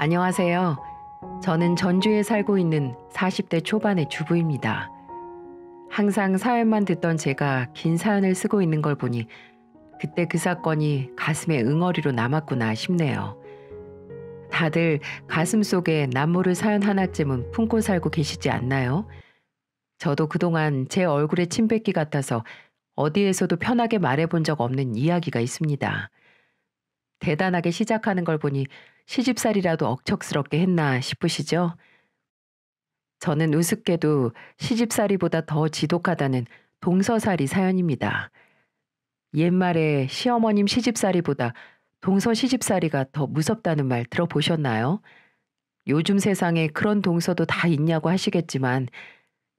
안녕하세요. 저는 전주에 살고 있는 40대 초반의 주부입니다. 항상 사연만 듣던 제가 긴 사연을 쓰고 있는 걸 보니 그때 그 사건이 가슴에 응어리로 남았구나 싶네요. 다들 가슴 속에 남모를 사연 하나쯤은 품고 살고 계시지 않나요? 저도 그동안 제 얼굴에 침 뱉기 같아서 어디에서도 편하게 말해본 적 없는 이야기가 있습니다. 대단하게 시작하는 걸 보니 시집살이라도 억척스럽게 했나 싶으시죠? 저는 우습게도 시집살이보다 더 지독하다는 동서살이 사연입니다. 옛말에 시어머님 시집살이보다 동서 시집살이가 더 무섭다는 말 들어보셨나요? 요즘 세상에 그런 동서도 다 있냐고 하시겠지만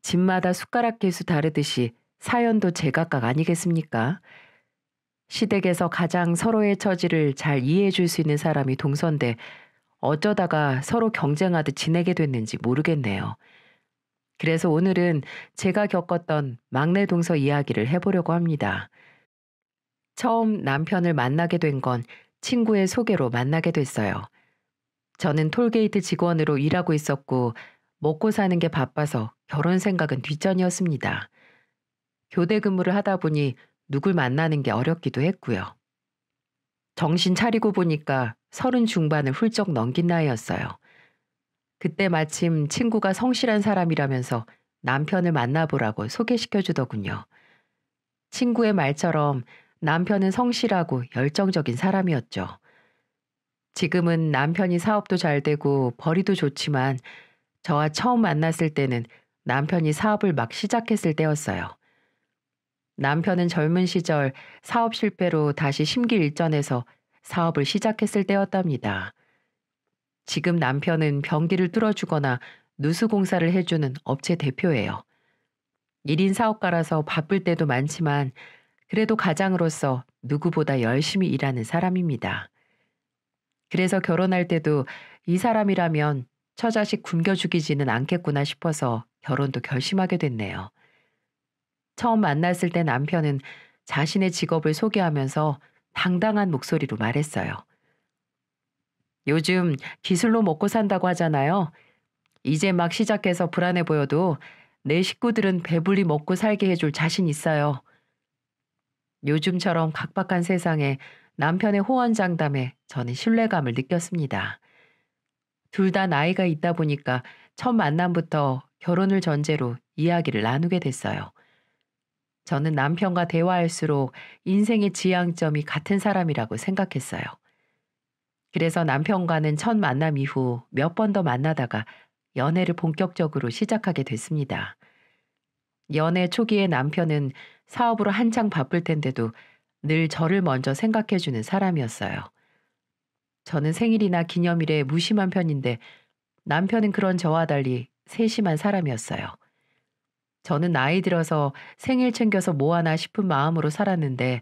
집마다 숟가락 개수 다르듯이 사연도 제각각 아니겠습니까? 시댁에서 가장 서로의 처지를 잘 이해해 줄 수 있는 사람이 동선데 어쩌다가 서로 경쟁하듯 지내게 됐는지 모르겠네요. 그래서 오늘은 제가 겪었던 막내 동서 이야기를 해보려고 합니다. 처음 남편을 만나게 된 건 친구의 소개로 만나게 됐어요. 저는 톨게이트 직원으로 일하고 있었고 먹고 사는 게 바빠서 결혼 생각은 뒷전이었습니다. 교대 근무를 하다 보니 누굴 만나는 게 어렵기도 했고요. 정신 차리고 보니까 서른 중반을 훌쩍 넘긴 나이였어요. 그때 마침 친구가 성실한 사람이라면서 남편을 만나보라고 소개시켜 주더군요. 친구의 말처럼 남편은 성실하고 열정적인 사람이었죠. 지금은 남편이 사업도 잘 되고 벌이도 좋지만 저와 처음 만났을 때는 남편이 사업을 막 시작했을 때였어요. 남편은 젊은 시절 사업 실패로 다시 심기일전해서 사업을 시작했을 때였답니다. 지금 남편은 변기를 뚫어주거나 누수공사를 해주는 업체 대표예요. 1인 사업가라서 바쁠 때도 많지만 그래도 가장으로서 누구보다 열심히 일하는 사람입니다. 그래서 결혼할 때도 이 사람이라면 처자식 굶겨 죽이지는 않겠구나 싶어서 결혼도 결심하게 됐네요. 처음 만났을 때 남편은 자신의 직업을 소개하면서 당당한 목소리로 말했어요. 요즘 기술로 먹고 산다고 하잖아요. 이제 막 시작해서 불안해 보여도 내 식구들은 배불리 먹고 살게 해줄 자신 있어요. 요즘처럼 각박한 세상에 남편의 호언장담에 저는 신뢰감을 느꼈습니다. 둘 다 나이가 있다 보니까 첫 만남부터 결혼을 전제로 이야기를 나누게 됐어요. 저는 남편과 대화할수록 인생의 지향점이 같은 사람이라고 생각했어요. 그래서 남편과는 첫 만남 이후 몇 번 더 만나다가 연애를 본격적으로 시작하게 됐습니다. 연애 초기에 남편은 사업으로 한창 바쁠 텐데도 늘 저를 먼저 생각해주는 사람이었어요. 저는 생일이나 기념일에 무심한 편인데 남편은 그런 저와 달리 세심한 사람이었어요. 저는 나이 들어서 생일 챙겨서 뭐 하나 싶은 마음으로 살았는데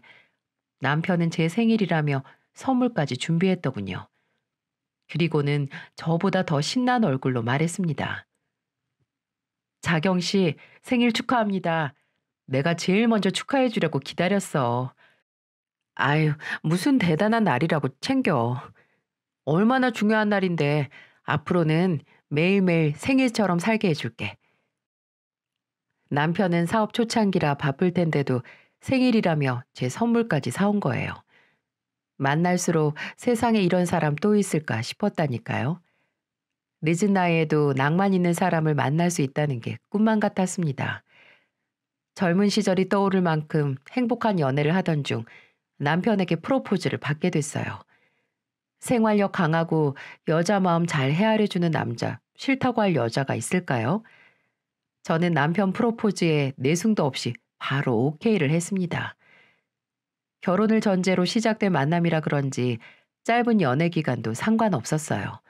남편은 제 생일이라며 선물까지 준비했더군요. 그리고는 저보다 더 신난 얼굴로 말했습니다. 자경 씨, 생일 축하합니다. 내가 제일 먼저 축하해 주려고 기다렸어. 아유, 무슨 대단한 날이라고 챙겨. 얼마나 중요한 날인데 앞으로는 매일매일 생일처럼 살게 해줄게. 남편은 사업 초창기라 바쁠 텐데도 생일이라며 제 선물까지 사온 거예요. 만날수록 세상에 이런 사람 또 있을까 싶었다니까요. 늦은 나이에도 낭만 있는 사람을 만날 수 있다는 게 꿈만 같았습니다. 젊은 시절이 떠오를 만큼 행복한 연애를 하던 중 남편에게 프로포즈를 받게 됐어요. 생활력 강하고 여자 마음 잘 헤아려주는 남자, 싫다고 할 여자가 있을까요? 저는 남편 프로포즈에 내숭도 없이 바로 오케이를 했습니다. 결혼을 전제로 시작된 만남이라 그런지 짧은 연애 기간도 상관없었어요.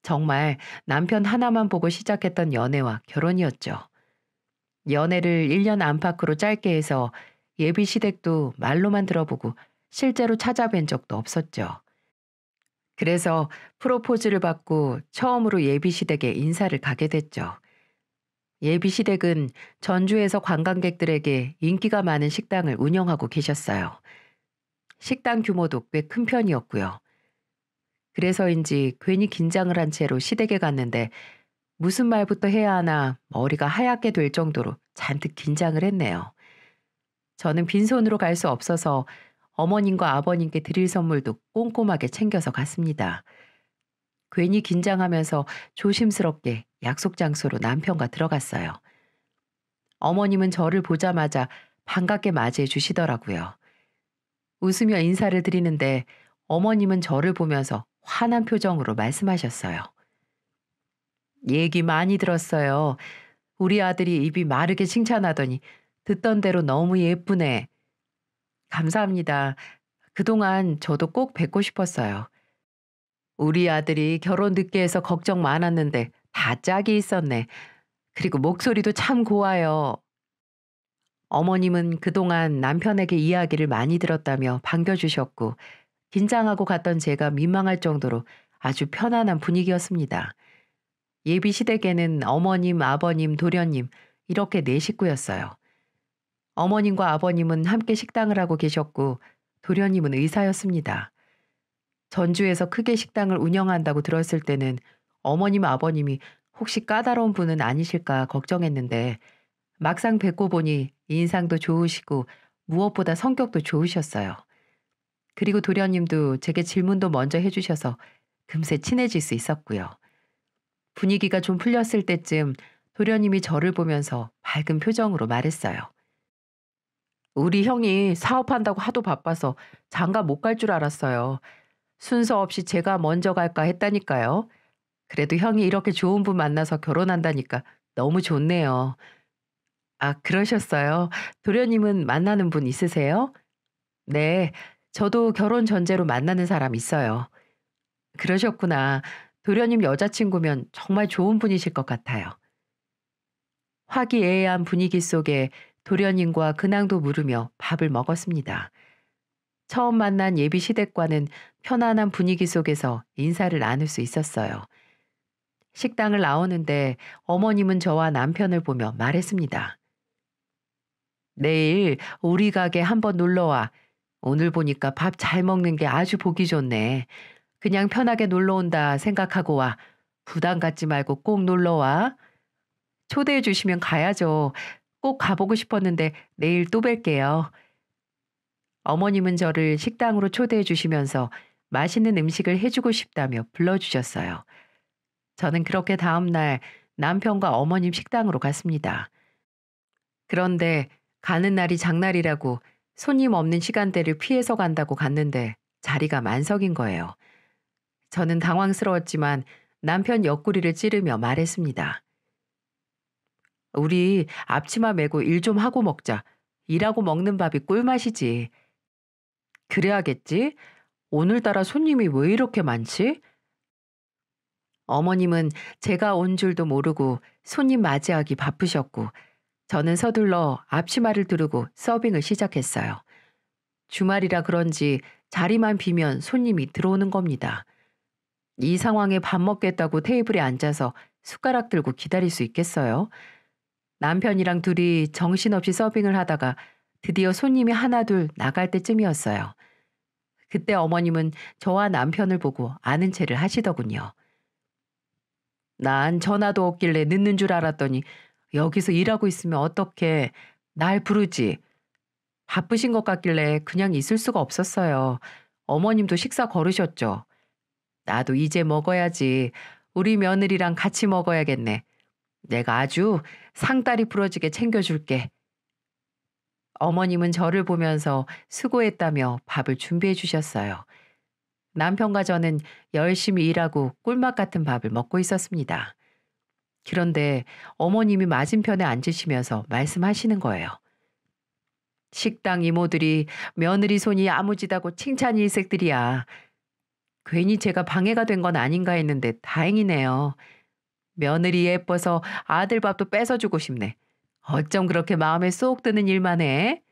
정말 남편 하나만 보고 시작했던 연애와 결혼이었죠. 연애를 1년 안팎으로 짧게 해서 예비 시댁도 말로만 들어보고 실제로 찾아뵌 적도 없었죠. 그래서 프로포즈를 받고 처음으로 예비 시댁에 인사를 가게 됐죠. 예비시댁은 전주에서 관광객들에게 인기가 많은 식당을 운영하고 계셨어요. 식당 규모도 꽤 큰 편이었고요. 그래서인지 괜히 긴장을 한 채로 시댁에 갔는데 무슨 말부터 해야 하나 머리가 하얗게 될 정도로 잔뜩 긴장을 했네요. 저는 빈손으로 갈 수 없어서 어머님과 아버님께 드릴 선물도 꼼꼼하게 챙겨서 갔습니다. 괜히 긴장하면서 조심스럽게 약속 장소로 남편과 들어갔어요. 어머님은 저를 보자마자 반갑게 맞이해 주시더라고요. 웃으며 인사를 드리는데 어머님은 저를 보면서 화난 표정으로 말씀하셨어요. 얘기 많이 들었어요. 우리 아들이 입이 마르게 칭찬하더니 듣던 대로 너무 예쁘네. 감사합니다. 그동안 저도 꼭 뵙고 싶었어요. 우리 아들이 결혼 늦게 해서 걱정 많았는데 다 짝이 있었네. 그리고 목소리도 참 고와요. 어머님은 그동안 남편에게 이야기를 많이 들었다며 반겨주셨고 긴장하고 갔던 제가 민망할 정도로 아주 편안한 분위기였습니다. 예비 시댁에는 어머님, 아버님, 도련님 이렇게 네 식구였어요. 어머님과 아버님은 함께 식당을 하고 계셨고 도련님은 의사였습니다. 전주에서 크게 식당을 운영한다고 들었을 때는 어머님 아버님이 혹시 까다로운 분은 아니실까 걱정했는데 막상 뵙고 보니 인상도 좋으시고 무엇보다 성격도 좋으셨어요. 그리고 도련님도 제게 질문도 먼저 해주셔서 금세 친해질 수 있었고요. 분위기가 좀 풀렸을 때쯤 도련님이 저를 보면서 밝은 표정으로 말했어요. 우리 형이 사업한다고 하도 바빠서 장가 못 갈 줄 알았어요. 순서 없이 제가 먼저 갈까 했다니까요. 그래도 형이 이렇게 좋은 분 만나서 결혼한다니까 너무 좋네요. 아, 그러셨어요. 도련님은 만나는 분 있으세요? 네, 저도 결혼 전제로 만나는 사람 있어요. 그러셨구나. 도련님 여자친구면 정말 좋은 분이실 것 같아요. 화기애애한 분위기 속에 도련님과 근황도 물으며 밥을 먹었습니다. 처음 만난 예비 시댁과는 편안한 분위기 속에서 인사를 나눌 수 있었어요. 식당을 나오는데 어머님은 저와 남편을 보며 말했습니다. 내일 우리 가게 한번 놀러와. 오늘 보니까 밥 잘 먹는 게 아주 보기 좋네. 그냥 편하게 놀러 온다 생각하고 와. 부담 갖지 말고 꼭 놀러 와. 초대해 주시면 가야죠. 꼭 가보고 싶었는데 내일 또 뵐게요. 어머님은 저를 식당으로 초대해 주시면서 맛있는 음식을 해주고 싶다며 불러주셨어요. 저는 그렇게 다음날 남편과 어머님 식당으로 갔습니다. 그런데 가는 날이 장날이라고 손님 없는 시간대를 피해서 간다고 갔는데 자리가 만석인 거예요. 저는 당황스러웠지만 남편 옆구리를 찌르며 말했습니다. 우리 앞치마 메고 일 좀 하고 먹자. 일하고 먹는 밥이 꿀맛이지. 그래야겠지. 오늘따라 손님이 왜 이렇게 많지? 어머님은 제가 온 줄도 모르고 손님 맞이하기 바쁘셨고 저는 서둘러 앞치마를 두르고 서빙을 시작했어요. 주말이라 그런지 자리만 비면 손님이 들어오는 겁니다. 이 상황에 밥 먹겠다고 테이블에 앉아서 숟가락 들고 기다릴 수 있겠어요? 남편이랑 둘이 정신없이 서빙을 하다가 드디어 손님이 하나둘 나갈 때쯤이었어요. 그때 어머님은 저와 남편을 보고 아는 채를 하시더군요. 난 전화도 없길래 늦는 줄 알았더니 여기서 일하고 있으면 어떻게 날 부르지. 바쁘신 것 같길래 그냥 있을 수가 없었어요. 어머님도 식사 거르셨죠. 나도 이제 먹어야지. 우리 며느리랑 같이 먹어야겠네. 내가 아주 상다리 부러지게 챙겨줄게. 어머님은 저를 보면서 수고했다며 밥을 준비해 주셨어요. 남편과 저는 열심히 일하고 꿀맛 같은 밥을 먹고 있었습니다. 그런데 어머님이 맞은편에 앉으시면서 말씀하시는 거예요. 식당 이모들이 며느리 손이 아무지다고 칭찬 일색들이야. 괜히 제가 방해가 된 건 아닌가 했는데 다행이네요. 며느리 예뻐서 아들 밥도 뺏어주고 싶네. 어쩜 그렇게 마음에 쏙 드는 일만 해?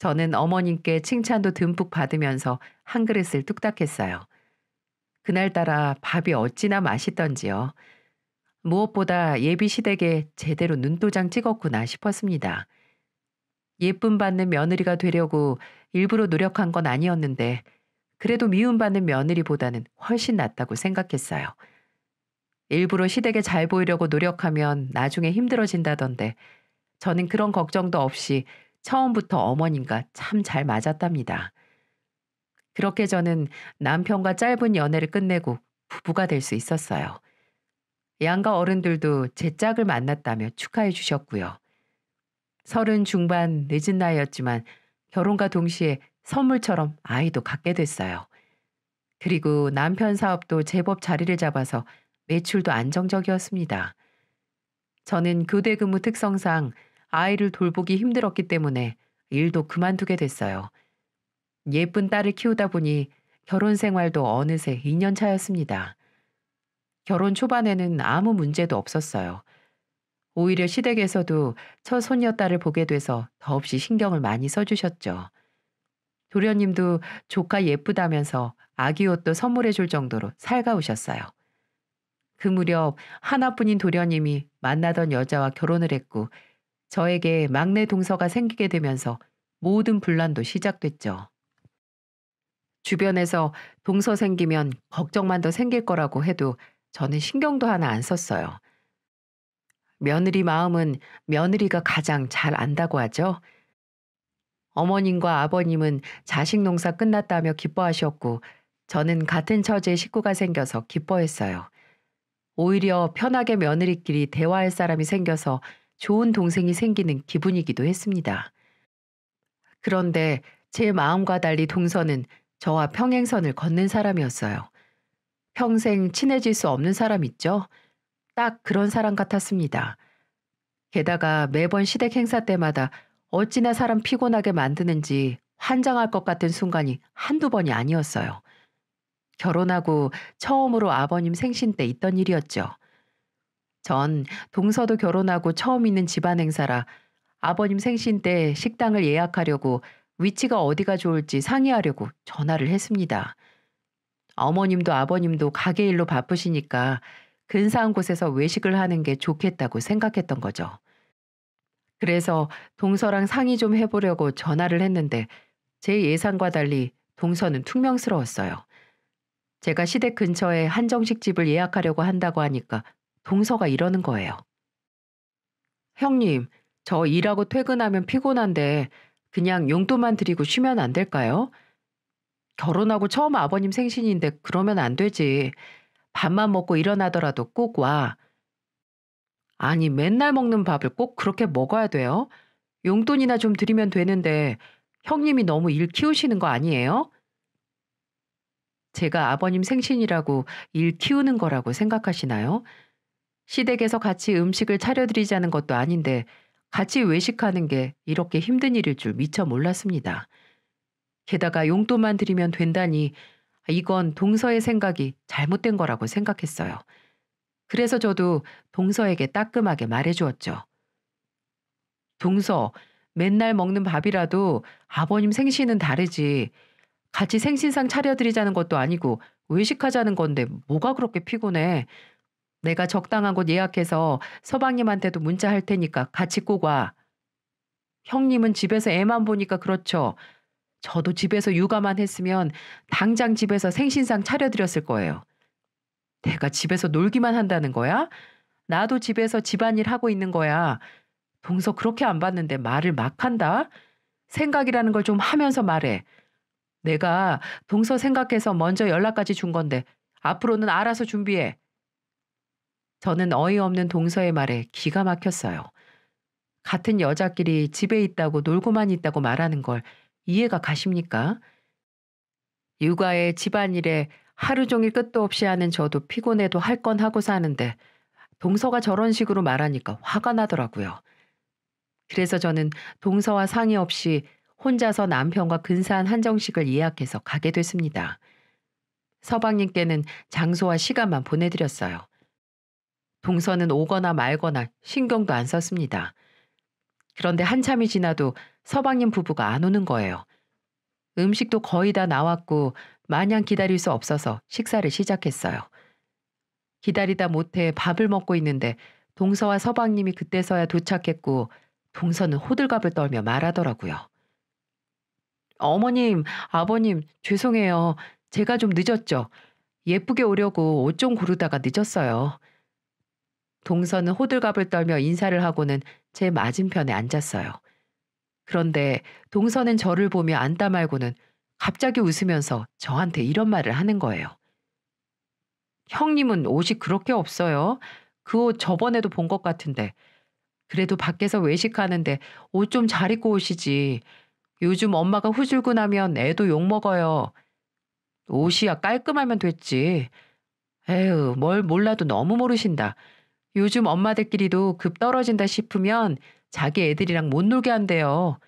저는 어머님께 칭찬도 듬뿍 받으면서 한 그릇을 뚝딱했어요. 그날따라 밥이 어찌나 맛있던지요. 무엇보다 예비 시댁에 제대로 눈도장 찍었구나 싶었습니다. 예쁨 받는 며느리가 되려고 일부러 노력한 건 아니었는데 그래도 미움받는 며느리보다는 훨씬 낫다고 생각했어요. 일부러 시댁에 잘 보이려고 노력하면 나중에 힘들어진다던데 저는 그런 걱정도 없이 처음부터 어머님과 참 잘 맞았답니다. 그렇게 저는 남편과 짧은 연애를 끝내고 부부가 될 수 있었어요. 양가 어른들도 제 짝을 만났다며 축하해 주셨고요. 서른 중반 늦은 나이였지만 결혼과 동시에 선물처럼 아이도 갖게 됐어요. 그리고 남편 사업도 제법 자리를 잡아서 매출도 안정적이었습니다. 저는 교대 근무 특성상 아이를 돌보기 힘들었기 때문에 일도 그만두게 됐어요. 예쁜 딸을 키우다 보니 결혼 생활도 어느새 2년 차였습니다. 결혼 초반에는 아무 문제도 없었어요. 오히려 시댁에서도 첫 손녀 딸을 보게 돼서 더없이 신경을 많이 써주셨죠. 도련님도 조카 예쁘다면서 아기 옷도 선물해 줄 정도로 살가우셨어요. 그 무렵 하나뿐인 도련님이 만나던 여자와 결혼을 했고 저에게 막내 동서가 생기게 되면서 모든 분란도 시작됐죠. 주변에서 동서 생기면 걱정만 더 생길 거라고 해도 저는 신경도 하나 안 썼어요. 며느리 마음은 며느리가 가장 잘 안다고 하죠. 어머님과 아버님은 자식 농사 끝났다며 기뻐하셨고 저는 같은 처지에 식구가 생겨서 기뻐했어요. 오히려 편하게 며느리끼리 대화할 사람이 생겨서 좋은 동생이 생기는 기분이기도 했습니다. 그런데 제 마음과 달리 동서는 저와 평행선을 걷는 사람이었어요. 평생 친해질 수 없는 사람 있죠? 딱 그런 사람 같았습니다. 게다가 매번 시댁 행사 때마다 어찌나 사람 피곤하게 만드는지 환장할 것 같은 순간이 한두 번이 아니었어요. 결혼하고 처음으로 아버님 생신 때 있던 일이었죠. 전 동서도 결혼하고 처음 있는 집안 행사라 아버님 생신 때 식당을 예약하려고 위치가 어디가 좋을지 상의하려고 전화를 했습니다. 어머님도 아버님도 가게 일로 바쁘시니까 근사한 곳에서 외식을 하는 게 좋겠다고 생각했던 거죠. 그래서 동서랑 상의 좀 해보려고 전화를 했는데 제 예상과 달리 동서는 퉁명스러웠어요. 제가 시댁 근처에 한정식 집을 예약하려고 한다고 하니까 동서가 이러는 거예요. 형님, 저 일하고 퇴근하면 피곤한데 그냥 용돈만 드리고 쉬면 안 될까요? 결혼하고 처음 아버님 생신인데 그러면 안 되지. 밥만 먹고 일어나더라도 꼭 와. 아니, 맨날 먹는 밥을 꼭 그렇게 먹어야 돼요? 용돈이나 좀 드리면 되는데 형님이 너무 일 키우시는 거 아니에요? 제가 아버님 생신이라고 일 키우는 거라고 생각하시나요? 시댁에서 같이 음식을 차려드리자는 것도 아닌데 같이 외식하는 게 이렇게 힘든 일일 줄 미처 몰랐습니다. 게다가 용돈만 드리면 된다니 이건 동서의 생각이 잘못된 거라고 생각했어요. 그래서 저도 동서에게 따끔하게 말해주었죠. 동서, 맨날 먹는 밥이라도 아버님 생신은 다르지. 같이 생신상 차려드리자는 것도 아니고 외식하자는 건데 뭐가 그렇게 피곤해. 내가 적당한 곳 예약해서 서방님한테도 문자할 테니까 같이 꼭 와. 형님은 집에서 애만 보니까 그렇죠. 저도 집에서 육아만 했으면 당장 집에서 생신상 차려드렸을 거예요. 내가 집에서 놀기만 한다는 거야? 나도 집에서 집안일 하고 있는 거야. 동서 그렇게 안 봤는데 말을 막 한다? 생각이라는 걸 좀 하면서 말해. 내가 동서 생각해서 먼저 연락까지 준 건데 앞으로는 알아서 준비해. 저는 어이없는 동서의 말에 기가 막혔어요. 같은 여자끼리 집에 있다고 놀고만 있다고 말하는 걸 이해가 가십니까? 육아에 집안일에 하루 종일 끝도 없이 하는 저도 피곤해도 할 건 하고 사는데 동서가 저런 식으로 말하니까 화가 나더라고요. 그래서 저는 동서와 상의 없이 혼자서 남편과 근사한 한정식을 예약해서 가게 됐습니다. 서방님께는 장소와 시간만 보내드렸어요. 동서는 오거나 말거나 신경도 안 썼습니다. 그런데 한참이 지나도 서방님 부부가 안 오는 거예요. 음식도 거의 다 나왔고 마냥 기다릴 수 없어서 식사를 시작했어요. 기다리다 못해 밥을 먹고 있는데 동서와 서방님이 그때서야 도착했고 동서는 호들갑을 떨며 말하더라고요. 어머님, 아버님, 죄송해요. 제가 좀 늦었죠. 예쁘게 오려고 옷 좀 고르다가 늦었어요. 동서는 호들갑을 떨며 인사를 하고는 제 맞은편에 앉았어요. 그런데 동서는 저를 보며 앉다 말고는 갑자기 웃으면서 저한테 이런 말을 하는 거예요. 형님은 옷이 그렇게 없어요. 그 옷 저번에도 본 것 같은데. 그래도 밖에서 외식하는데 옷 좀 잘 입고 오시지. 요즘 엄마가 후줄고 나면 애도 욕먹어요. 옷이야 깔끔하면 됐지. 에휴, 뭘 몰라도 너무 모르신다. 요즘 엄마들끼리도 급 떨어진다 싶으면 자기 애들이랑 못 놀게 한대요.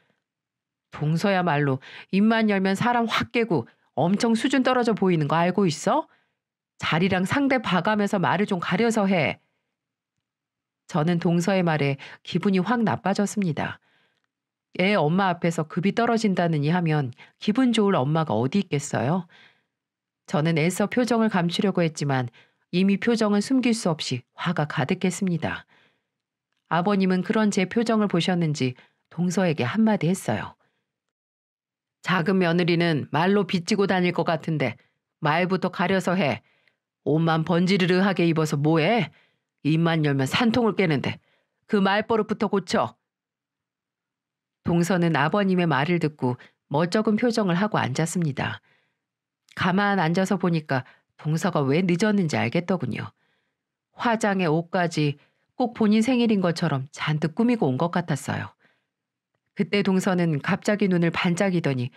동서야말로 입만 열면 사람 확 깨고 엄청 수준 떨어져 보이는 거 알고 있어? 자리랑 상대 봐가면서 말을 좀 가려서 해. 저는 동서의 말에 기분이 확 나빠졌습니다. 애 엄마 앞에서 급이 떨어진다느니 하면 기분 좋을 엄마가 어디 있겠어요? 저는 애써 표정을 감추려고 했지만 이미 표정은 숨길 수 없이 화가 가득했습니다. 아버님은 그런 제 표정을 보셨는지 동서에게 한마디 했어요. 작은 며느리는 말로 빚지고 다닐 것 같은데 말부터 가려서 해. 옷만 번지르르하게 입어서 뭐해? 입만 열면 산통을 깨는데 그 말버릇부터 고쳐. 동서는 아버님의 말을 듣고 멋쩍은 표정을 하고 앉았습니다. 가만 앉아서 보니까 동서가 왜 늦었는지 알겠더군요. 화장에 옷까지 꼭 본인 생일인 것처럼 잔뜩 꾸미고 온 것 같았어요. 그때 동서는 갑자기 눈을 반짝이더니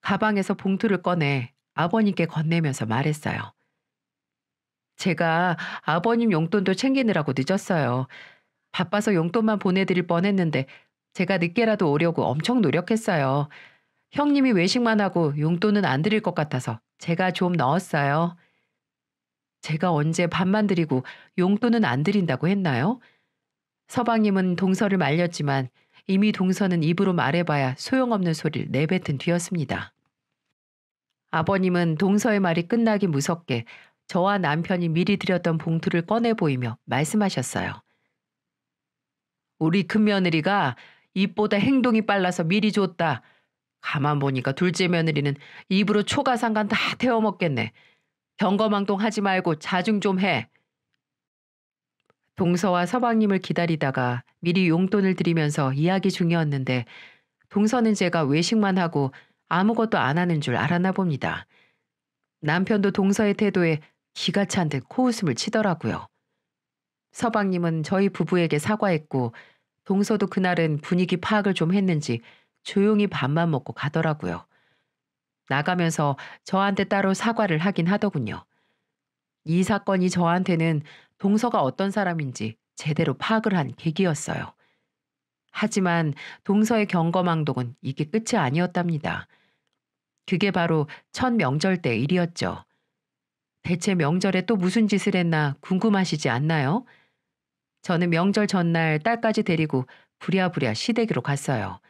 가방에서 봉투를 꺼내 아버님께 건네면서 말했어요. 제가 아버님 용돈도 챙기느라고 늦었어요. 바빠서 용돈만 보내드릴 뻔했는데 제가 늦게라도 오려고 엄청 노력했어요. 형님이 외식만 하고 용돈은 안 드릴 것 같아서 제가 좀 넣었어요. 제가 언제 밥만 드리고 용돈은 안 드린다고 했나요? 서방님은 동서를 말렸지만 이미 동서는 입으로 말해봐야 소용없는 소리를 내뱉은 뒤였습니다. 아버님은 동서의 말이 끝나기 무섭게 저와 남편이 미리 드렸던 봉투를 꺼내 보이며 말씀하셨어요. 우리 큰며느리가 입보다 행동이 빨라서 미리 줬다. 가만 보니까 둘째 며느리는 입으로 초가상간 다 태워 먹겠네. 경거망동 하지 말고 자중 좀 해. 동서와 서방님을 기다리다가 미리 용돈을 드리면서 이야기 중이었는데 동서는 제가 외식만 하고 아무것도 안 하는 줄 알았나 봅니다. 남편도 동서의 태도에 기가 찬 듯 코웃음을 치더라고요. 서방님은 저희 부부에게 사과했고 동서도 그날은 분위기 파악을 좀 했는지 조용히 밥만 먹고 가더라고요. 나가면서 저한테 따로 사과를 하긴 하더군요. 이 사건이 저한테는 동서가 어떤 사람인지 제대로 파악을 한 계기였어요. 하지만 동서의 경거망동은 이게 끝이 아니었답니다. 그게 바로 첫 명절 때 일이었죠. 대체 명절에 또 무슨 짓을 했나 궁금하시지 않나요? 저는 명절 전날 딸까지 데리고 부랴부랴 시댁으로 갔어요.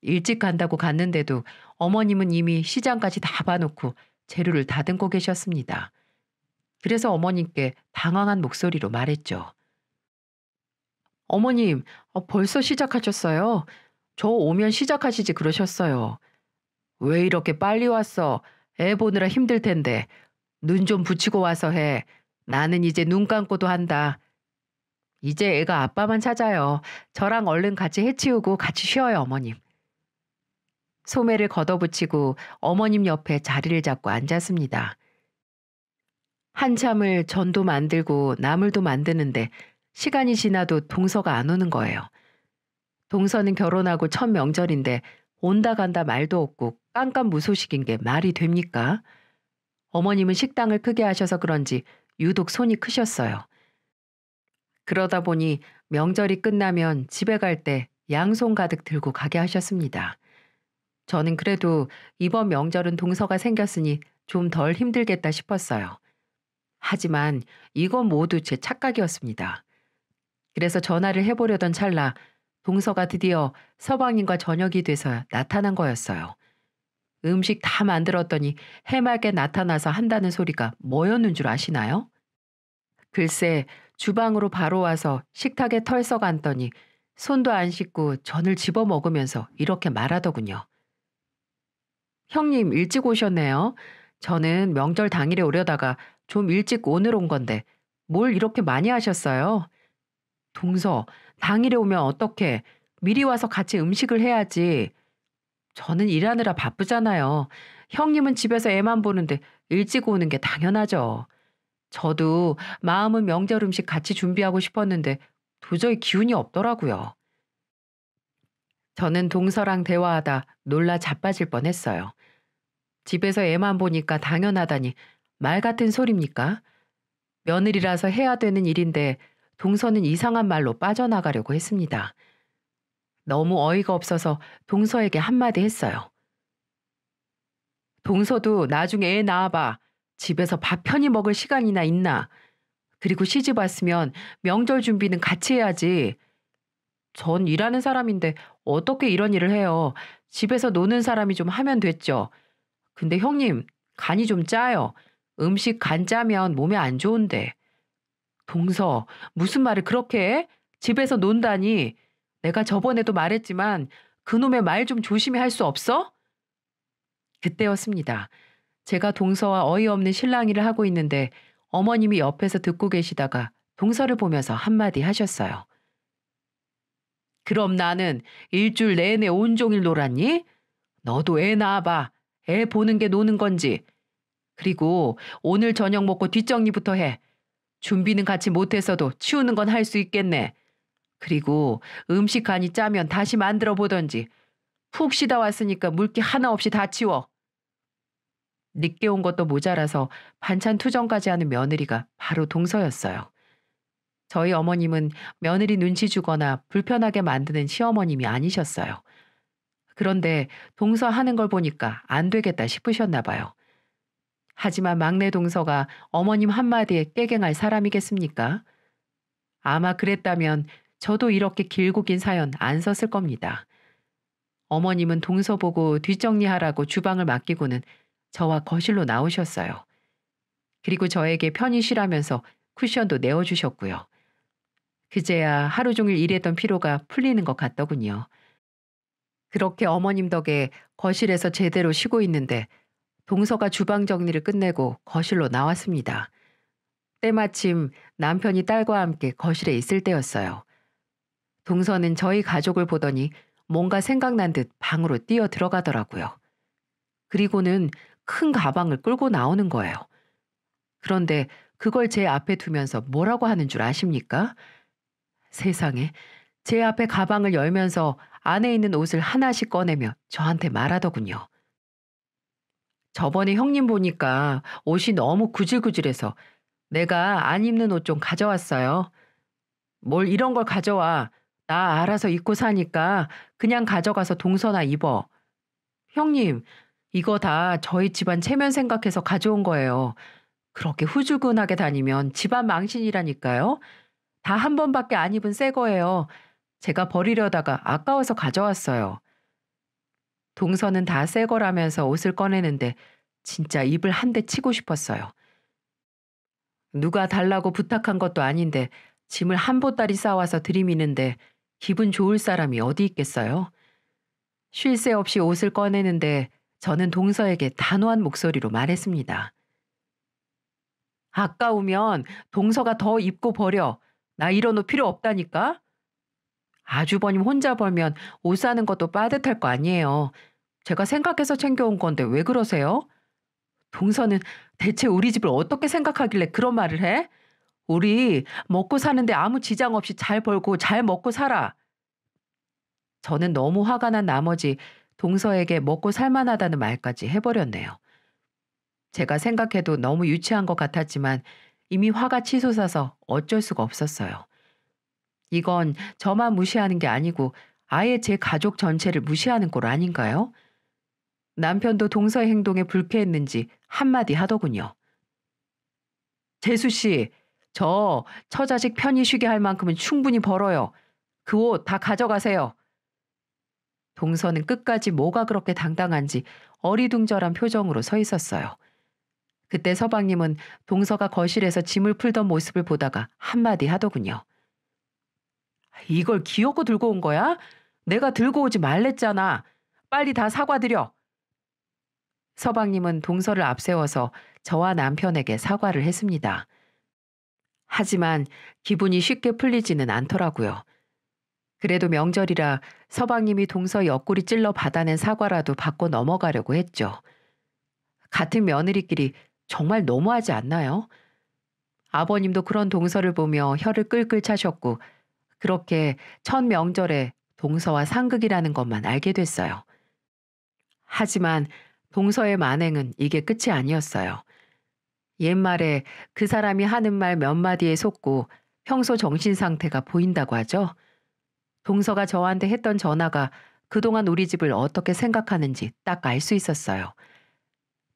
일찍 간다고 갔는데도 어머님은 이미 시장까지 다 봐놓고 재료를 다듬고 계셨습니다. 그래서 어머님께 당황한 목소리로 말했죠. 어머님, 어, 벌써 시작하셨어요? 저 오면 시작하시지 그러셨어요. 왜 이렇게 빨리 왔어? 애 보느라 힘들 텐데. 눈 좀 붙이고 와서 해. 나는 이제 눈 감고도 한다. 이제 애가 아빠만 찾아요. 저랑 얼른 같이 해치우고 같이 쉬어요, 어머님. 소매를 걷어붙이고 어머님 옆에 자리를 잡고 앉았습니다. 한참을 전도 만들고 나물도 만드는데 시간이 지나도 동서가 안 오는 거예요. 동서는 결혼하고 첫 명절인데 온다 간다 말도 없고 깜깜 무소식인 게 말이 됩니까? 어머님은 식당을 크게 하셔서 그런지 유독 손이 크셨어요. 그러다 보니 명절이 끝나면 집에 갈 때 양손 가득 들고 가게 하셨습니다. 저는 그래도 이번 명절은 동서가 생겼으니 좀 덜 힘들겠다 싶었어요. 하지만 이건 모두 제 착각이었습니다. 그래서 전화를 해보려던 찰나 동서가 드디어 서방님과 저녁이 돼서 나타난 거였어요. 음식 다 만들었더니 해맑게 나타나서 한다는 소리가 뭐였는 줄 아시나요? 글쎄 주방으로 바로 와서 식탁에 털썩 앉더니 손도 안 씻고 전을 집어 먹으면서 이렇게 말하더군요. 형님 일찍 오셨네요. 저는 명절 당일에 오려다가 좀 일찍 오늘 온 건데 뭘 이렇게 많이 하셨어요? 동서, 당일에 오면 어떻게 미리 와서 같이 음식을 해야지. 저는 일하느라 바쁘잖아요. 형님은 집에서 애만 보는데 일찍 오는 게 당연하죠. 저도 마음은 명절 음식 같이 준비하고 싶었는데 도저히 기운이 없더라고요. 저는 동서랑 대화하다 놀라 자빠질 뻔했어요. 집에서 애만 보니까 당연하다니 말 같은 소립니까? 며느리라서 해야 되는 일인데 동서는 이상한 말로 빠져나가려고 했습니다. 너무 어이가 없어서 동서에게 한마디 했어요. 동서도 나중에 애 낳아봐. 집에서 밥 편히 먹을 시간이나 있나. 그리고 시집 왔으면 명절 준비는 같이 해야지. 전 일하는 사람인데 어떻게 이런 일을 해요. 집에서 노는 사람이 좀 하면 됐죠. 근데 형님, 간이 좀 짜요. 음식 간 짜면 몸에 안 좋은데. 동서, 무슨 말을 그렇게 해? 집에서 논다니. 내가 저번에도 말했지만 그놈의 말 좀 조심히 할 수 없어? 그때였습니다. 제가 동서와 어이없는 실랑이를 하고 있는데 어머님이 옆에서 듣고 계시다가 동서를 보면서 한마디 하셨어요. 그럼 나는 일주일 내내 온종일 놀았니? 너도 애 낳아봐. 애 보는 게 노는 건지. 그리고 오늘 저녁 먹고 뒷정리부터 해. 준비는 같이 못했어도 치우는 건 할 수 있겠네. 그리고 음식 간이 짜면 다시 만들어 보던지. 푹 쉬다 왔으니까 물기 하나 없이 다 치워. 늦게 온 것도 모자라서 반찬 투정까지 하는 며느리가 바로 동서였어요. 저희 어머님은 며느리 눈치 주거나 불편하게 만드는 시어머님이 아니셨어요. 그런데 동서 하는 걸 보니까 안 되겠다 싶으셨나 봐요. 하지만 막내 동서가 어머님 한마디에 깨갱할 사람이겠습니까? 아마 그랬다면 저도 이렇게 길고 긴 사연 안 썼을 겁니다. 어머님은 동서 보고 뒷정리하라고 주방을 맡기고는 저와 거실로 나오셨어요. 그리고 저에게 편히 쉬라면서 쿠션도 내어주셨고요. 그제야 하루 종일 일했던 피로가 풀리는 것 같더군요. 그렇게 어머님 덕에 거실에서 제대로 쉬고 있는데 동서가 주방 정리를 끝내고 거실로 나왔습니다. 때마침 남편이 딸과 함께 거실에 있을 때였어요. 동서는 저희 가족을 보더니 뭔가 생각난 듯 방으로 뛰어 들어가더라고요. 그리고는 큰 가방을 끌고 나오는 거예요. 그런데 그걸 제 앞에 두면서 뭐라고 하는 줄 아십니까? 세상에, 제 앞에 가방을 열면서 안에 있는 옷을 하나씩 꺼내며 저한테 말하더군요. 저번에 형님 보니까 옷이 너무 구질구질해서 내가 안 입는 옷 좀 가져왔어요. 뭘 이런 걸 가져와. 나 알아서 입고 사니까 그냥 가져가서 동서나 입어. 형님, 이거 다 저희 집안 체면 생각해서 가져온 거예요. 그렇게 후주근하게 다니면 집안 망신이라니까요. 다 한 번밖에 안 입은 새 거예요. 제가 버리려다가 아까워서 가져왔어요. 동서는 다 새 거라면서 옷을 꺼내는데 진짜 입을 한 대 치고 싶었어요. 누가 달라고 부탁한 것도 아닌데 짐을 한 보따리 싸와서 들이미는데 기분 좋을 사람이 어디 있겠어요? 쉴 새 없이 옷을 꺼내는데 저는 동서에게 단호한 목소리로 말했습니다. 아까우면 동서가 더 입고 버려. 나 이런 옷 필요 없다니까? 아주버님 혼자 벌면 옷 사는 것도 빠듯할 거 아니에요. 제가 생각해서 챙겨온 건데 왜 그러세요? 동서는 대체 우리 집을 어떻게 생각하길래 그런 말을 해? 우리 먹고 사는데 아무 지장 없이 잘 벌고 잘 먹고 살아. 저는 너무 화가 난 나머지 동서에게 먹고 살만하다는 말까지 해버렸네요. 제가 생각해도 너무 유치한 것 같았지만 이미 화가 치솟아서 어쩔 수가 없었어요. 이건 저만 무시하는 게 아니고 아예 제 가족 전체를 무시하는 꼴 아닌가요? 남편도 동서의 행동에 불쾌했는지 한마디 하더군요. 재수 씨, 저 처자식 편히 쉬게 할 만큼은 충분히 벌어요. 그 옷 다 가져가세요. 동서는 끝까지 뭐가 그렇게 당당한지 어리둥절한 표정으로 서 있었어요. 그때 서방님은 동서가 거실에서 짐을 풀던 모습을 보다가 한마디 하더군요. 이걸 기어코 들고 온 거야? 내가 들고 오지 말랬잖아. 빨리 다 사과드려. 서방님은 동서를 앞세워서 저와 남편에게 사과를 했습니다. 하지만 기분이 쉽게 풀리지는 않더라고요. 그래도 명절이라 서방님이 동서 옆구리 찔러 받아낸 사과라도 받고 넘어가려고 했죠. 같은 며느리끼리 정말 너무하지 않나요? 아버님도 그런 동서를 보며 혀를 끌끌 차셨고 그렇게 첫 명절에 동서와 상극이라는 것만 알게 됐어요. 하지만 동서의 만행은 이게 끝이 아니었어요. 옛말에 그 사람이 하는 말 몇 마디에 속고 평소 정신 상태가 보인다고 하죠. 동서가 저한테 했던 전화가 그동안 우리 집을 어떻게 생각하는지 딱 알 수 있었어요.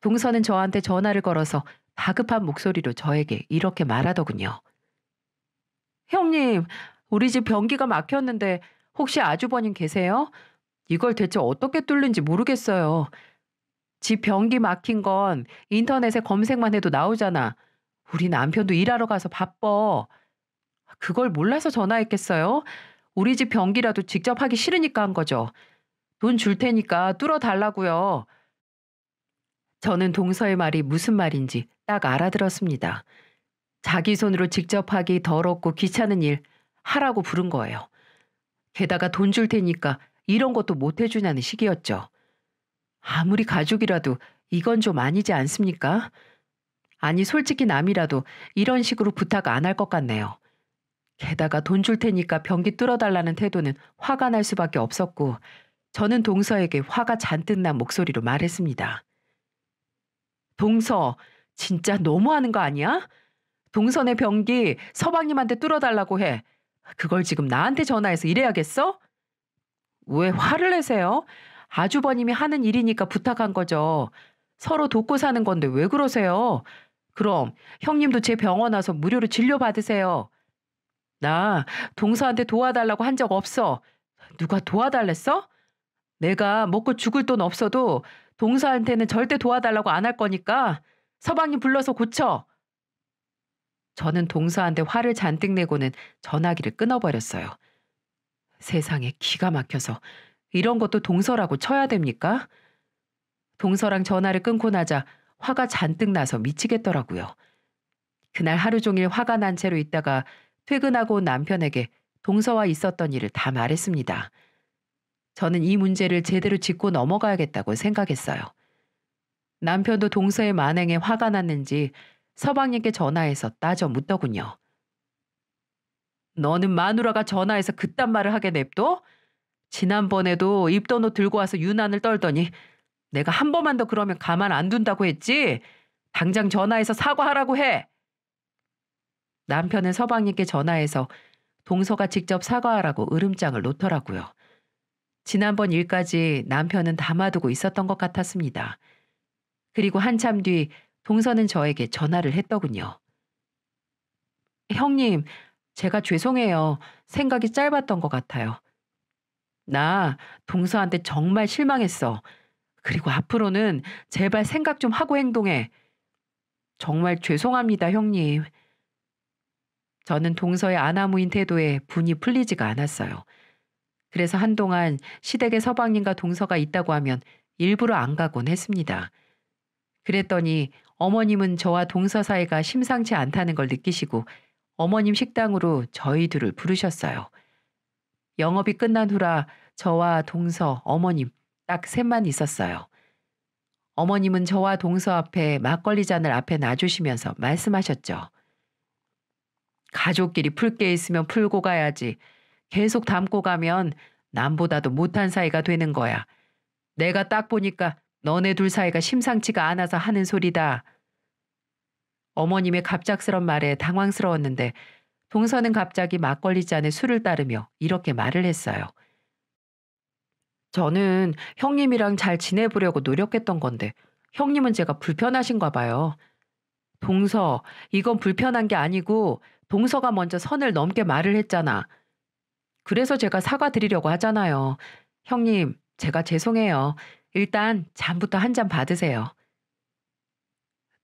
동서는 저한테 전화를 걸어서 다급한 목소리로 저에게 이렇게 말하더군요. 형님, 우리 집 변기가 막혔는데 혹시 아주버님 계세요? 이걸 대체 어떻게 뚫는지 모르겠어요. 집 변기 막힌 건 인터넷에 검색만 해도 나오잖아. 우리 남편도 일하러 가서 바빠. 그걸 몰라서 전화했겠어요? 우리 집 변기라도 직접 하기 싫으니까 한 거죠. 돈 줄 테니까 뚫어 달라고요. 저는 동서의 말이 무슨 말인지 딱 알아들었습니다. 자기 손으로 직접 하기 더럽고 귀찮은 일 하라고 부른 거예요. 게다가 돈 줄 테니까 이런 것도 못 해주냐는 식이었죠. 아무리 가족이라도 이건 좀 아니지 않습니까? 아니 솔직히 남이라도 이런 식으로 부탁 안 할 것 같네요. 게다가 돈 줄 테니까 변기 뚫어달라는 태도는 화가 날 수밖에 없었고 저는 동서에게 화가 잔뜩 난 목소리로 말했습니다. 동서, 진짜 너무하는 거 아니야? 동선의 변기 서방님한테 뚫어달라고 해. 그걸 지금 나한테 전화해서 이래야겠어? 왜 화를 내세요? 아주버님이 하는 일이니까 부탁한 거죠. 서로 돕고 사는 건데 왜 그러세요? 그럼 형님도 제 병원 와서 무료로 진료 받으세요. 나 동서한테 도와달라고 한 적 없어. 누가 도와달랬어? 내가 먹고 죽을 돈 없어도 동서한테는 절대 도와달라고 안 할 거니까 서방님 불러서 고쳐. 저는 동서한테 화를 잔뜩 내고는 전화기를 끊어버렸어요. 세상에 기가 막혀서 이런 것도 동서라고 쳐야 됩니까? 동서랑 전화를 끊고 나자 화가 잔뜩 나서 미치겠더라고요. 그날 하루 종일 화가 난 채로 있다가 퇴근하고 남편에게 동서와 있었던 일을 다 말했습니다. 저는 이 문제를 제대로 짚고 넘어가야겠다고 생각했어요. 남편도 동서의 만행에 화가 났는지 서방님께 전화해서 따져 묻더군요. 너는 마누라가 전화해서 그딴 말을 하게 냅둬? 지난번에도 입던 옷 들고 와서 유난을 떨더니 내가 한 번만 더 그러면 가만 안 둔다고 했지? 당장 전화해서 사과하라고 해! 남편은 서방님께 전화해서 동서가 직접 사과하라고 으름장을 놓더라고요. 지난번 일까지 남편은 담아두고 있었던 것 같았습니다. 그리고 한참 뒤 동서는 저에게 전화를 했더군요. 형님, 제가 죄송해요. 생각이 짧았던 것 같아요. 나 동서한테 정말 실망했어. 그리고 앞으로는 제발 생각 좀 하고 행동해. 정말 죄송합니다, 형님. 저는 동서의 아나무인 태도에 분이 풀리지가 않았어요. 그래서 한동안 시댁에 서방님과 동서가 있다고 하면 일부러 안 가곤 했습니다. 그랬더니 어머님은 저와 동서 사이가 심상치 않다는 걸 느끼시고 어머님 식당으로 저희 둘을 부르셨어요. 영업이 끝난 후라 저와 동서, 어머님 딱 셋만 있었어요. 어머님은 저와 동서 앞에 막걸리 잔을 앞에 놔주시면서 말씀하셨죠. 가족끼리 풀게 있으면 풀고 가야지. 계속 담고 가면 남보다도 못한 사이가 되는 거야. 내가 딱 보니까 너네 둘 사이가 심상치가 않아서 하는 소리다. 어머님의 갑작스런 말에 당황스러웠는데 동서는 갑자기 막걸리 잔에 술을 따르며 이렇게 말을 했어요. 저는 형님이랑 잘 지내보려고 노력했던 건데 형님은 제가 불편하신가 봐요. 동서, 이건 불편한 게 아니고 동서가 먼저 선을 넘게 말을 했잖아. 그래서 제가 사과드리려고 하잖아요. 형님, 제가 죄송해요. 일단 잔부터 한 잔 받으세요.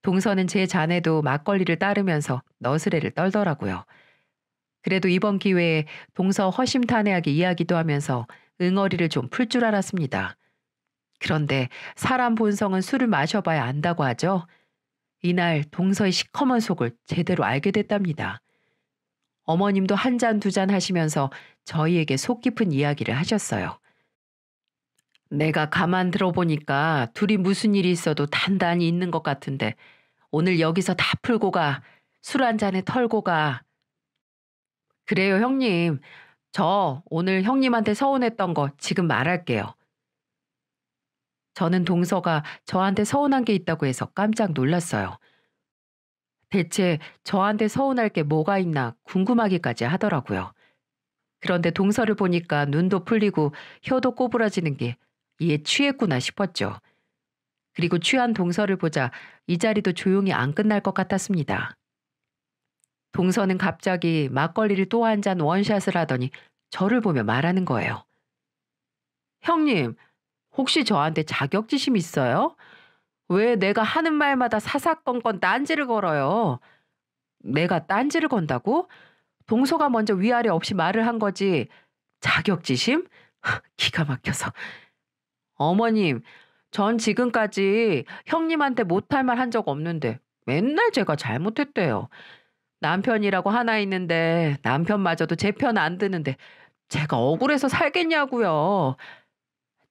동서는 제 잔에도 막걸리를 따르면서 너스레를 떨더라고요. 그래도 이번 기회에 동서 허심탄회하게 이야기도 하면서 응어리를 좀 풀 줄 알았습니다. 그런데 사람 본성은 술을 마셔봐야 안다고 하죠. 이날 동서의 시커먼 속을 제대로 알게 됐답니다. 어머님도 한 잔 두 잔 하시면서 저희에게 속 깊은 이야기를 하셨어요. 내가 가만 들어보니까 둘이 무슨 일이 있어도 단단히 있는 것 같은데 오늘 여기서 다 풀고 가. 술 한 잔에 털고 가. 그래요, 형님. 저 오늘 형님한테 서운했던 거 지금 말할게요. 저는 동서가 저한테 서운한 게 있다고 해서 깜짝 놀랐어요. 대체 저한테 서운할 게 뭐가 있나 궁금하기까지 하더라고요. 그런데 동서를 보니까 눈도 풀리고 혀도 꼬부라지는 게 이에 취했구나 싶었죠. 그리고 취한 동서를 보자 이 자리도 조용히 안 끝날 것 같았습니다. 동서는 갑자기 막걸리를 또 한 잔 원샷을 하더니 저를 보며 말하는 거예요. 형님, 혹시 저한테 자격지심 있어요? 왜 내가 하는 말마다 사사건건 딴지를 걸어요? 내가 딴지를 건다고? 동서가 먼저 위아래 없이 말을 한 거지. 자격지심? 기가 막혀서. 어머님, 전 지금까지 형님한테 못할 말 한 적 없는데 맨날 제가 잘못했대요. 남편이라고 하나 있는데 남편마저도 제 편 안 드는데 제가 억울해서 살겠냐고요.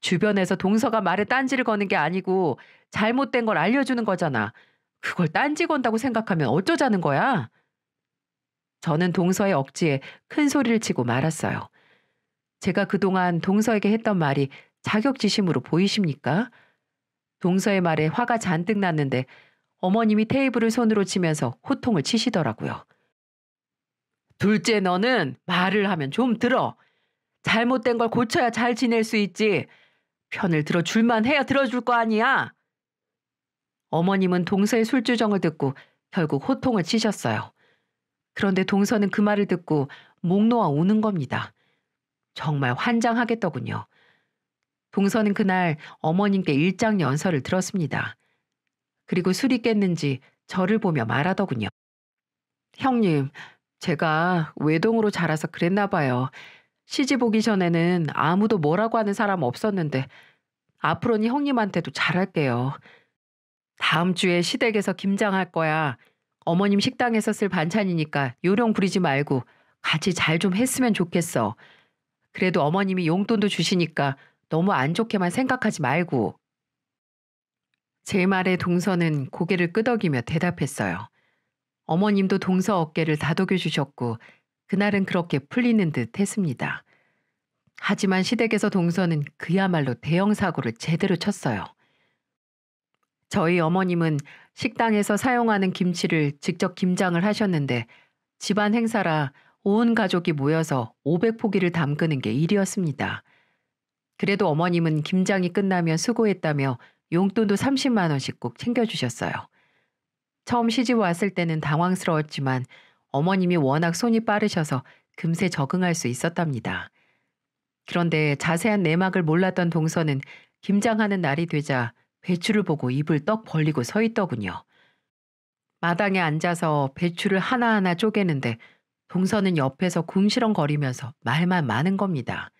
주변에서 동서가 말에 딴지를 거는 게 아니고 잘못된 걸 알려주는 거잖아. 그걸 딴지 건다고 생각하면 어쩌자는 거야? 저는 동서의 억지에 큰 소리를 치고 말았어요. 제가 그동안 동서에게 했던 말이 자격지심으로 보이십니까? 동서의 말에 화가 잔뜩 났는데 어머님이 테이블을 손으로 치면서 호통을 치시더라고요. 둘째 너는 말을 하면 좀 들어. 잘못된 걸 고쳐야 잘 지낼 수 있지. 편을 들어줄만 해야 들어줄 거 아니야. 어머님은 동서의 술주정을 듣고 결국 호통을 치셨어요. 그런데 동서는 그 말을 듣고 목 놓아 우는 겁니다. 정말 환장하겠더군요. 동서는 그날 어머님께 일장 연설을 들었습니다. 그리고 술이 깼는지 저를 보며 말하더군요. 형님, 제가 외동으로 자라서 그랬나 봐요. 시집 오기 전에는 아무도 뭐라고 하는 사람 없었는데 앞으로는 형님한테도 잘할게요. 다음 주에 시댁에서 김장할 거야. 어머님 식당에서 쓸 반찬이니까 요령 부리지 말고 같이 잘 좀 했으면 좋겠어. 그래도 어머님이 용돈도 주시니까 너무 안 좋게만 생각하지 말고. 제 말에 동서는 고개를 끄덕이며 대답했어요. 어머님도 동서 어깨를 다독여 주셨고 그날은 그렇게 풀리는 듯 했습니다. 하지만 시댁에서 동서는 그야말로 대형 사고를 제대로 쳤어요. 저희 어머님은 식당에서 사용하는 김치를 직접 김장을 하셨는데 집안 행사라 온 가족이 모여서 500포기를 담그는 게 일이었습니다. 그래도 어머님은 김장이 끝나면 수고했다며 용돈도 30만 원씩 꼭 챙겨주셨어요. 처음 시집 왔을 때는 당황스러웠지만 어머님이 워낙 손이 빠르셔서 금세 적응할 수 있었답니다. 그런데 자세한 내막을 몰랐던 동서는 김장하는 날이 되자 배추를 보고 입을 떡 벌리고 서 있더군요. 마당에 앉아서 배추를 하나하나 쪼개는데 동서는 옆에서 궁시렁거리면서 말만 많은 겁니다.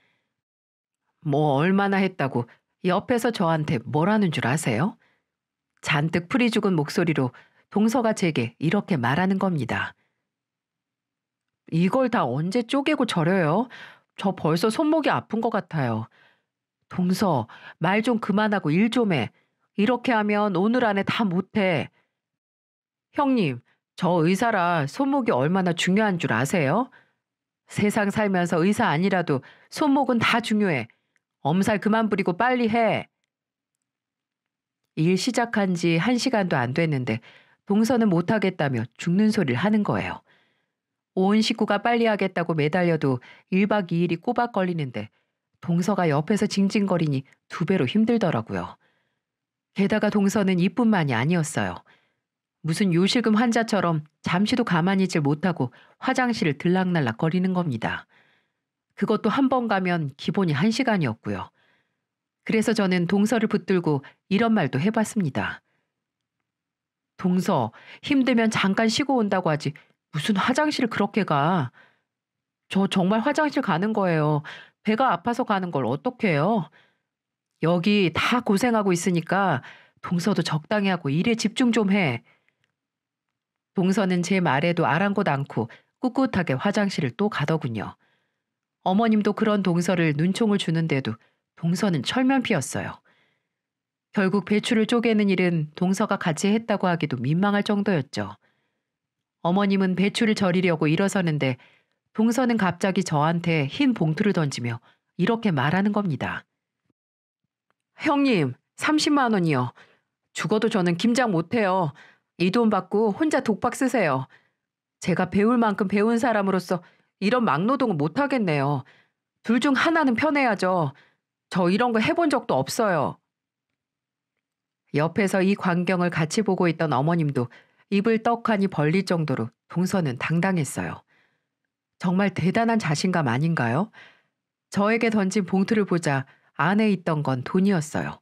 뭐 얼마나 했다고 옆에서 저한테 뭐라는 줄 아세요? 잔뜩 풀이 죽은 목소리로 동서가 제게 이렇게 말하는 겁니다. 이걸 다 언제 쪼개고 절여요? 저 벌써 손목이 아픈 것 같아요. 동서, 말 좀 그만하고 일 좀 해. 이렇게 하면 오늘 안에 다 못해. 형님, 저 의사라 손목이 얼마나 중요한 줄 아세요? 세상 살면서 의사 아니라도 손목은 다 중요해. 엄살 그만 부리고 빨리 해. 일 시작한 지 한 시간도 안 됐는데 동서는 못하겠다며 죽는 소리를 하는 거예요. 온 식구가 빨리 하겠다고 매달려도 1박 2일이 꼬박 걸리는데 동서가 옆에서 징징거리니 두 배로 힘들더라고요. 게다가 동서는 이뿐만이 아니었어요. 무슨 요실금 환자처럼 잠시도 가만히 있질 못하고 화장실을 들락날락 거리는 겁니다. 그것도 한 번 가면 기본이 한 시간이었고요. 그래서 저는 동서를 붙들고 이런 말도 해봤습니다. 동서, 힘들면 잠깐 쉬고 온다고 하지 무슨 화장실 그렇게 가? 저 정말 화장실 가는 거예요. 배가 아파서 가는 걸 어떡해요? 여기 다 고생하고 있으니까 동서도 적당히 하고 일에 집중 좀 해. 동서는 제 말에도 아랑곳 않고 꿋꿋하게 화장실을 또 가더군요. 어머님도 그런 동서를 눈총을 주는데도 동서는 철면피였어요. 결국 배추를 쪼개는 일은 동서가 같이 했다고 하기도 민망할 정도였죠. 어머님은 배추를 절이려고 일어서는데 동서는 갑자기 저한테 흰 봉투를 던지며 이렇게 말하는 겁니다. 형님, 30만 원이요. 죽어도 저는 김장 못해요. 이 돈 받고 혼자 독박 쓰세요. 제가 배울 만큼 배운 사람으로서 이런 막노동은 못하겠네요. 둘 중 하나는 편해야죠. 저 이런 거 해본 적도 없어요. 옆에서 이 광경을 같이 보고 있던 어머님도 입을 떡하니 벌릴 정도로 동서는 당당했어요. 정말 대단한 자신감 아닌가요? 저에게 던진 봉투를 보자 안에 있던 건 돈이었어요.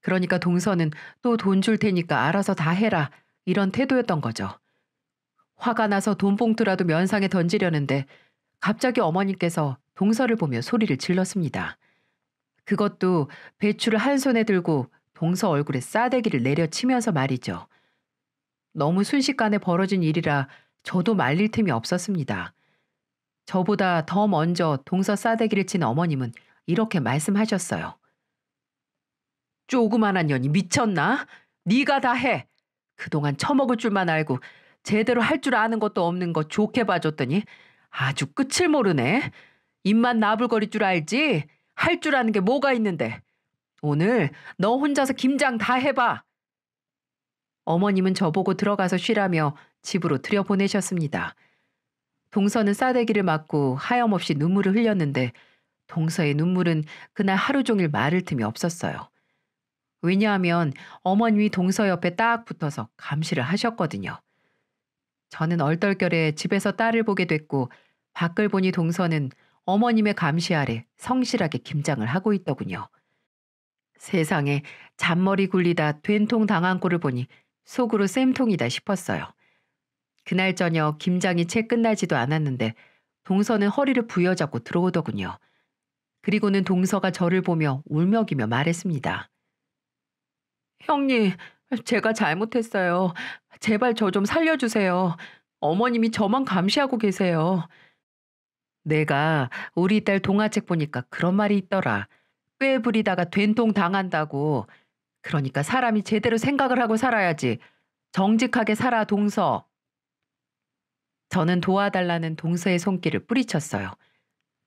그러니까 동서는 또 돈 줄 테니까 알아서 다 해라 이런 태도였던 거죠. 화가 나서 돈 봉투라도 면상에 던지려는데 갑자기 어머님께서 동서를 보며 소리를 질렀습니다. 그것도 배추를 한 손에 들고 동서 얼굴에 싸대기를 내려치면서 말이죠. 너무 순식간에 벌어진 일이라 저도 말릴 틈이 없었습니다. 저보다 더 먼저 동서 싸대기를 친 어머님은 이렇게 말씀하셨어요. 조그만한 년이 미쳤나? 네가 다 해. 그동안 처먹을 줄만 알고 제대로 할 줄 아는 것도 없는 거 좋게 봐줬더니 아주 끝을 모르네. 입만 나불거릴 줄 알지? 할 줄 아는 게 뭐가 있는데. 오늘 너 혼자서 김장 다 해봐. 어머님은 저보고 들어가서 쉬라며 집으로 들여보내셨습니다. 동서는 싸대기를 맞고 하염없이 눈물을 흘렸는데 동서의 눈물은 그날 하루 종일 마를 틈이 없었어요. 왜냐하면 어머님이 동서 옆에 딱 붙어서 감시를 하셨거든요. 저는 얼떨결에 집에서 딸을 보게 됐고 밖을 보니 동서는 어머님의 감시 아래 성실하게 김장을 하고 있더군요. 세상에 잔머리 굴리다 된통 당한 꼴을 보니 속으로 쌤통이다 싶었어요. 그날 저녁 김장이 채 끝나지도 않았는데 동서는 허리를 부여잡고 들어오더군요. 그리고는 동서가 저를 보며 울먹이며 말했습니다. 형님, 제가 잘못했어요. 제발 저 좀 살려주세요. 어머님이 저만 감시하고 계세요. 내가 우리 딸 동화책 보니까 그런 말이 있더라. 꾀 부리다가 된통 당한다고 그러니까 사람이 제대로 생각을 하고 살아야지. 정직하게 살아 동서. 저는 도와달라는 동서의 손길을 뿌리쳤어요.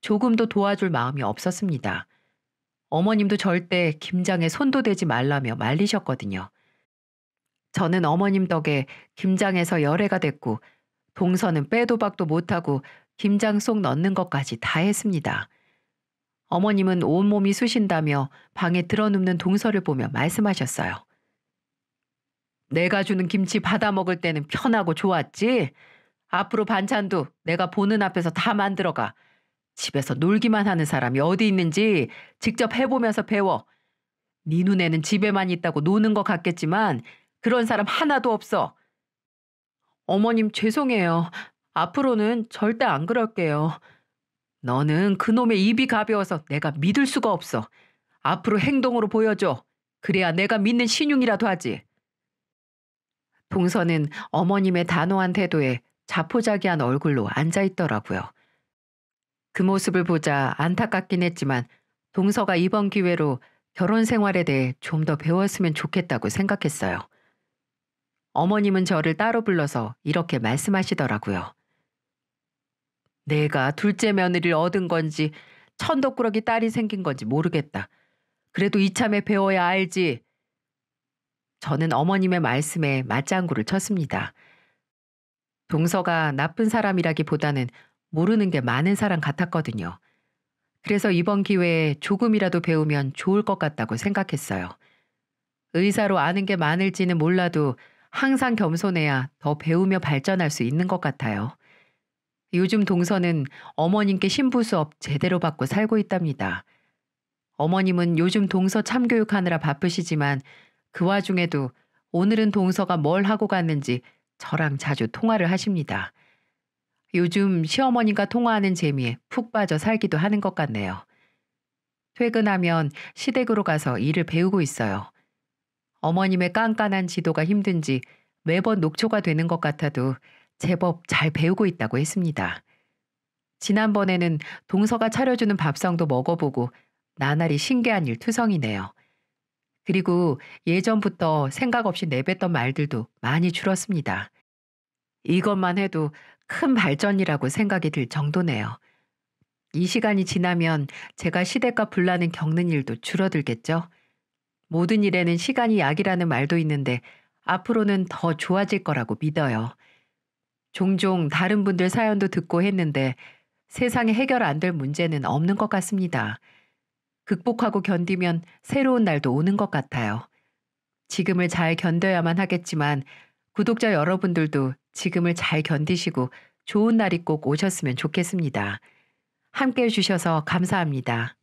조금도 도와줄 마음이 없었습니다. 어머님도 절대 김장에 손도 대지 말라며 말리셨거든요. 저는 어머님 덕에 김장에서 열애가 됐고 동서는 빼도 박도 못하고 김장 속 넣는 것까지 다 했습니다. 어머님은 온몸이 쑤신다며 방에 드러눕는 동서를 보며 말씀하셨어요. 내가 주는 김치 받아 먹을 때는 편하고 좋았지. 앞으로 반찬도 내가 보는 앞에서 다 만들어가. 집에서 놀기만 하는 사람이 어디 있는지 직접 해보면서 배워. 네 눈에는 집에만 있다고 노는 것 같겠지만 그런 사람 하나도 없어. 어머님 죄송해요. 앞으로는 절대 안 그럴게요. 너는 그놈의 입이 가벼워서 내가 믿을 수가 없어. 앞으로 행동으로 보여줘. 그래야 내가 믿는 신용이라도 하지. 동서는 어머님의 단호한 태도에 자포자기한 얼굴로 앉아 있더라고요. 그 모습을 보자 안타깝긴 했지만 동서가 이번 기회로 결혼 생활에 대해 좀 더 배웠으면 좋겠다고 생각했어요. 어머님은 저를 따로 불러서 이렇게 말씀하시더라고요. 내가 둘째 며느리를 얻은 건지 천덕꾸러기 딸이 생긴 건지 모르겠다. 그래도 이참에 배워야 알지. 저는 어머님의 말씀에 맞장구를 쳤습니다. 동서가 나쁜 사람이라기보다는 모르는 게 많은 사람 같았거든요. 그래서 이번 기회에 조금이라도 배우면 좋을 것 같다고 생각했어요. 의사로 아는 게 많을지는 몰라도 항상 겸손해야 더 배우며 발전할 수 있는 것 같아요. 요즘 동서는 어머님께 신부 수업 제대로 받고 살고 있답니다. 어머님은 요즘 동서 참교육하느라 바쁘시지만 그 와중에도 오늘은 동서가 뭘 하고 갔는지 저랑 자주 통화를 하십니다. 요즘 시어머니가 통화하는 재미에 푹 빠져 살기도 하는 것 같네요. 퇴근하면 시댁으로 가서 일을 배우고 있어요. 어머님의 깐깐한 지도가 힘든지 매번 녹초가 되는 것 같아도 제법 잘 배우고 있다고 했습니다. 지난번에는 동서가 차려주는 밥상도 먹어보고 나날이 신기한 일 투성이네요. 그리고 예전부터 생각 없이 내뱉던 말들도 많이 줄었습니다. 이것만 해도 큰 발전이라고 생각이 들 정도네요. 이 시간이 지나면 제가 시댁과 불란을 겪는 일도 줄어들겠죠? 모든 일에는 시간이 약이라는 말도 있는데 앞으로는 더 좋아질 거라고 믿어요. 종종 다른 분들 사연도 듣고 했는데 세상에 해결 안 될 문제는 없는 것 같습니다. 극복하고 견디면 새로운 날도 오는 것 같아요. 지금을 잘 견뎌야만 하겠지만 구독자 여러분들도 지금을 잘 견디시고 좋은 날이 꼭 오셨으면 좋겠습니다. 함께 해주셔서 감사합니다.